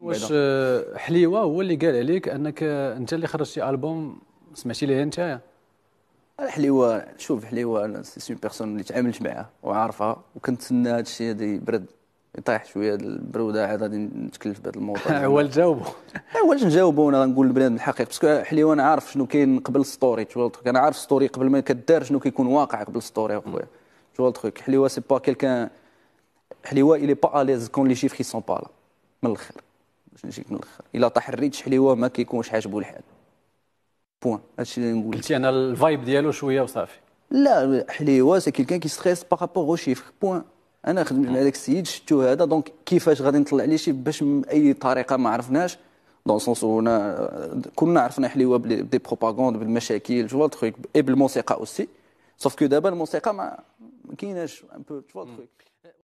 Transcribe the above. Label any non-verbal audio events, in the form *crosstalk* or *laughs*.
واش حليوه هو اللي قال عليك انك انت اللي خرجتي البوم سمعتي ليه انت حليوه شوف حليوه انا سي اون بيرسون اللي تعاملت معاه وعارفها وكنتسنى هذا الشيء هذا يبرد يطيح شويه البروده عاد غادي نتكلف بهذا الموضوع *laughs* هو تجاوبو عوال نجاوبو انا غنقول البنادم الحقيقي باسكو حليوه انا عارف شنو كاين قبل ستوري انا عارف ستوري قبل ما كدار شنو كيكون واقع قبل ستوري اخويا تولتخ حليوه سي با كيلكان حليوه الي با اليز كون لي شيفخي كي سون با من الاخر باش نجيك من الاخر الا طاح الريد حليوه ما كيكونش عاجبو الحال بوان هادشي اللي نقول قلتي انا الفايب ديالو شويه وصافي لا حليوه سي كيلكان كي ستريس بارابور او شيفر بوان انا خدمت مع هذاك السيد شفتو هذا دونك كيفاش غادي نطلع عليه شي باش باي طريقه ما عرفناش دون سونس هنا كلنا عرفنا حليوه بدي بروباغوند بالمشاكل جو تخويك اي بالموسيقى اوسي سوف كو دابا الموسيقى ما كايناش ان بو جو